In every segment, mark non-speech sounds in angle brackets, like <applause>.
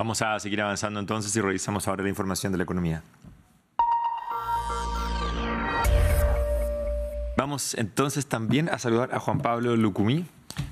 Vamos a seguir avanzando entonces y revisamos ahora la información de la economía. Vamos entonces también a saludar a Juan Pablo Lucumí,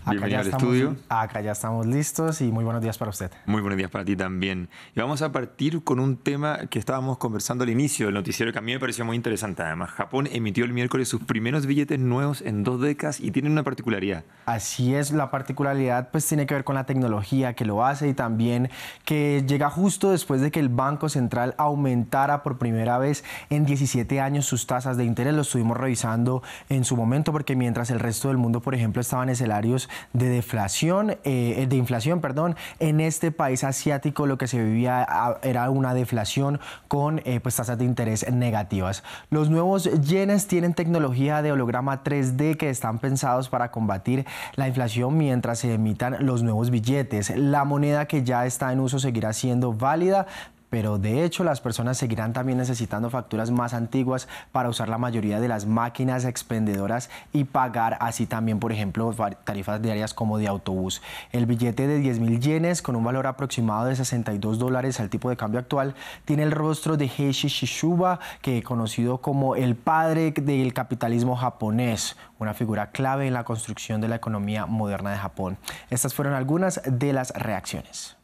Acá estudio. Acá ya estamos listos y muy buenos días para usted. Muy buenos días para ti también. Y vamos a partir con un tema que estábamos conversando al inicio del noticiero que a mí me pareció muy interesante. Además, Japón emitió el miércoles sus primeros billetes nuevos en dos décadas y tienen una particularidad. Así es, la particularidad pues tiene que ver con la tecnología que lo hace y también que llega justo después de que el Banco Central aumentara por primera vez en 17 años sus tasas de interés. Lo estuvimos revisando en su momento porque mientras el resto del mundo, por ejemplo, estaba en escenario de deflación, eh, de inflación, perdón, en este país asiático lo que se vivía ah, era una deflación con eh, pues, tasas de interés negativas. Los nuevos yenes tienen tecnología de holograma 3D que están pensados para combatir la inflación mientras se emitan los nuevos billetes. La moneda que ya está en uso seguirá siendo válida pero de hecho las personas seguirán también necesitando facturas más antiguas para usar la mayoría de las máquinas expendedoras y pagar así también, por ejemplo, tarifas diarias como de autobús. El billete de 10 mil yenes con un valor aproximado de 62 dólares al tipo de cambio actual tiene el rostro de Heishi Shishuba, que conocido como el padre del capitalismo japonés, una figura clave en la construcción de la economía moderna de Japón. Estas fueron algunas de las reacciones.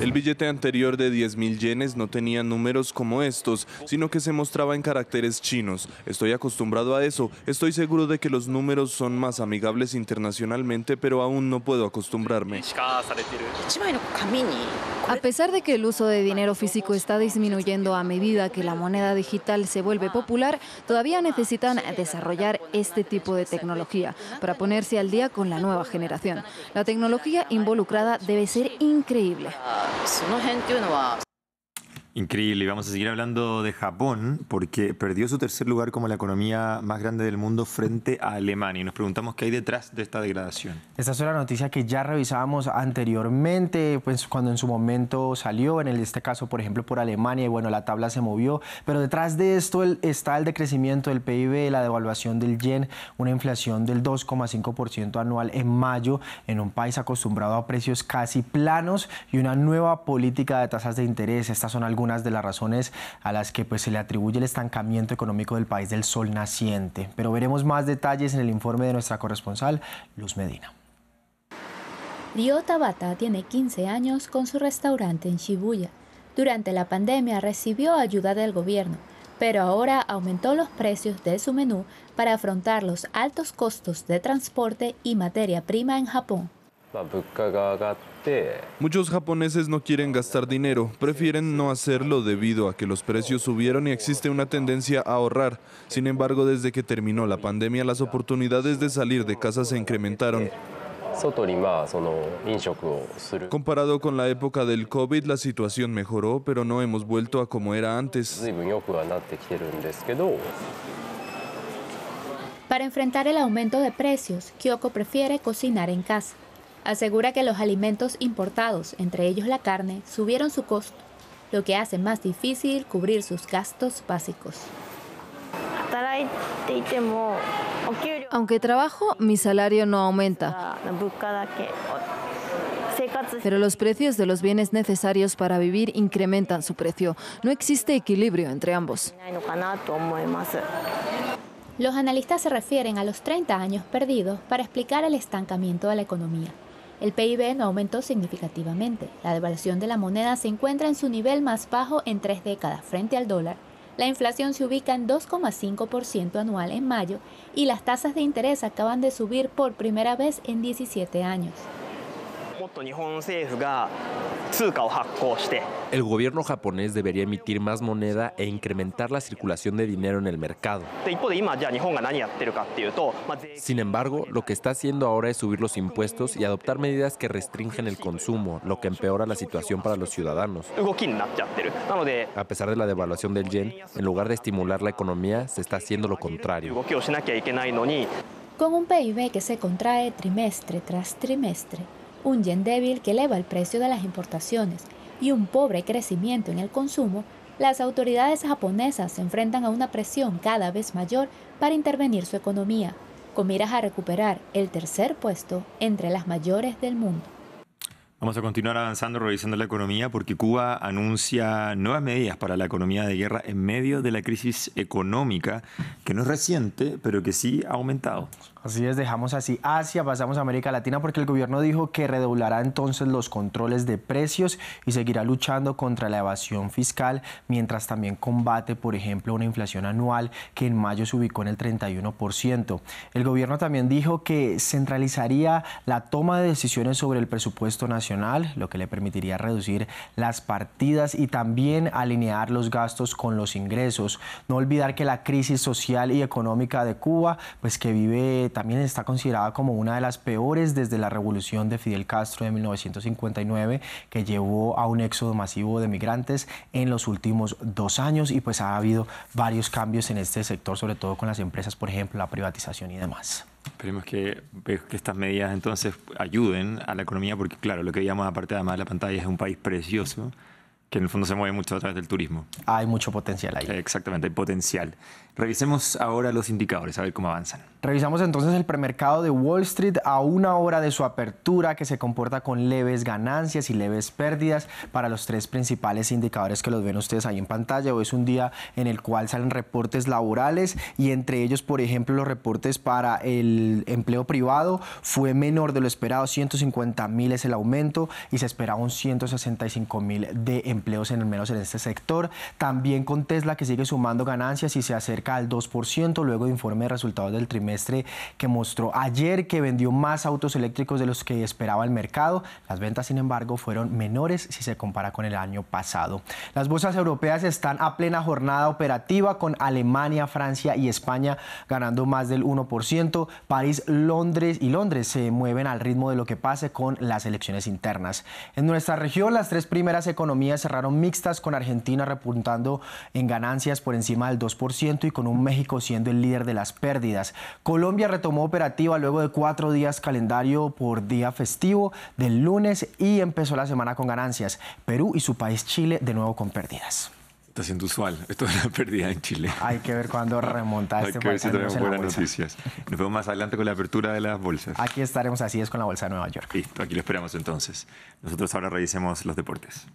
El billete anterior de 10.000 yenes no tenía números como estos, sino que se mostraba en caracteres chinos. Estoy acostumbrado a eso, estoy seguro de que los números son más amigables internacionalmente, pero aún no puedo acostumbrarme. A pesar de que el uso de dinero físico está disminuyendo a medida que la moneda digital se vuelve popular, todavía necesitan desarrollar este tipo de tecnología para ponerse al día con la nueva generación. La tecnología involucrada debe ser increíble. Increíble, y vamos a seguir hablando de Japón porque perdió su tercer lugar como la economía más grande del mundo frente a Alemania y nos preguntamos qué hay detrás de esta degradación. Esta es una noticia que ya revisábamos anteriormente, pues cuando en su momento salió, en este caso por ejemplo por Alemania y bueno, la tabla se movió, pero detrás de esto está el decrecimiento del PIB, la devaluación del yen, una inflación del 2,5% anual en mayo en un país acostumbrado a precios casi planos y una nueva política de tasas de interés. Estas son algunas una de las razones a las que pues, se le atribuye el estancamiento económico del país del sol naciente. Pero veremos más detalles en el informe de nuestra corresponsal, Luz Medina. Ryo Tabata tiene 15 años con su restaurante en Shibuya. Durante la pandemia recibió ayuda del gobierno, pero ahora aumentó los precios de su menú para afrontar los altos costos de transporte y materia prima en Japón. Muchos japoneses no quieren gastar dinero, prefieren no hacerlo debido a que los precios subieron y existe una tendencia a ahorrar. Sin embargo, desde que terminó la pandemia, las oportunidades de salir de casa se incrementaron. Comparado con la época del COVID, la situación mejoró, pero no hemos vuelto a como era antes. Para enfrentar el aumento de precios, Kyoko prefiere cocinar en casa asegura que los alimentos importados, entre ellos la carne, subieron su costo, lo que hace más difícil cubrir sus gastos básicos. Aunque trabajo, mi salario no aumenta. Pero los precios de los bienes necesarios para vivir incrementan su precio. No existe equilibrio entre ambos. Los analistas se refieren a los 30 años perdidos para explicar el estancamiento de la economía. El PIB no aumentó significativamente. La devaluación de la moneda se encuentra en su nivel más bajo en tres décadas frente al dólar. La inflación se ubica en 2,5% anual en mayo y las tasas de interés acaban de subir por primera vez en 17 años. El gobierno japonés debería emitir más moneda e incrementar la circulación de dinero en el mercado. Sin embargo, lo que está haciendo ahora es subir los impuestos y adoptar medidas que restringen el consumo, lo que empeora la situación para los ciudadanos. A pesar de la devaluación del yen, en lugar de estimular la economía, se está haciendo lo contrario. Con un PIB que se contrae trimestre tras trimestre, un yen débil que eleva el precio de las importaciones y un pobre crecimiento en el consumo, las autoridades japonesas se enfrentan a una presión cada vez mayor para intervenir su economía, con miras a recuperar el tercer puesto entre las mayores del mundo. Vamos a continuar avanzando revisando la economía porque Cuba anuncia nuevas medidas para la economía de guerra en medio de la crisis económica que no es reciente, pero que sí ha aumentado. Así es, dejamos así Asia, pasamos a América Latina porque el gobierno dijo que redoblará entonces los controles de precios y seguirá luchando contra la evasión fiscal, mientras también combate, por ejemplo, una inflación anual que en mayo se ubicó en el 31%. El gobierno también dijo que centralizaría la toma de decisiones sobre el presupuesto nacional lo que le permitiría reducir las partidas y también alinear los gastos con los ingresos. No olvidar que la crisis social y económica de Cuba, pues que vive, también está considerada como una de las peores desde la revolución de Fidel Castro de 1959, que llevó a un éxodo masivo de migrantes en los últimos dos años y pues ha habido varios cambios en este sector, sobre todo con las empresas, por ejemplo, la privatización y demás. Esperemos que, estas medidas entonces ayuden a la economía, porque claro, lo que veíamos aparte además de la pantalla es un país precioso que en el fondo se mueve mucho a través del turismo. Hay mucho potencial ahí. Exactamente, hay potencial. Revisemos ahora los indicadores, a ver cómo avanzan. Revisamos entonces el premercado de Wall Street a una hora de su apertura, que se comporta con leves ganancias y leves pérdidas para los tres principales indicadores que los ven ustedes ahí en pantalla. Hoy es un día en el cual salen reportes laborales y entre ellos, por ejemplo, los reportes para el empleo privado fue menor de lo esperado, 150 mil es el aumento y se esperaban 165 mil de empleo empleos en el menos en este sector. También con Tesla que sigue sumando ganancias y se acerca al 2% luego de informe de resultados del trimestre que mostró ayer que vendió más autos eléctricos de los que esperaba el mercado. Las ventas, sin embargo, fueron menores si se compara con el año pasado. Las bolsas europeas están a plena jornada operativa con Alemania, Francia y España ganando más del 1%. París, Londres y Londres se mueven al ritmo de lo que pase con las elecciones internas. En nuestra región, las tres primeras economías cerraron mixtas con Argentina repuntando en ganancias por encima del 2% y con un México siendo el líder de las pérdidas. Colombia retomó operativa luego de cuatro días calendario por día festivo del lunes y empezó la semana con ganancias. Perú y su país Chile de nuevo con pérdidas. Está siendo usual. Esto de la pérdida en Chile. Hay que ver cuándo remonta <laughs> este Hay que ver si tenemos buenas noticias. Nos vemos más adelante con la apertura de las bolsas. Aquí estaremos así es con la Bolsa de Nueva York. Listo, aquí lo esperamos entonces. Nosotros ahora revisemos los deportes.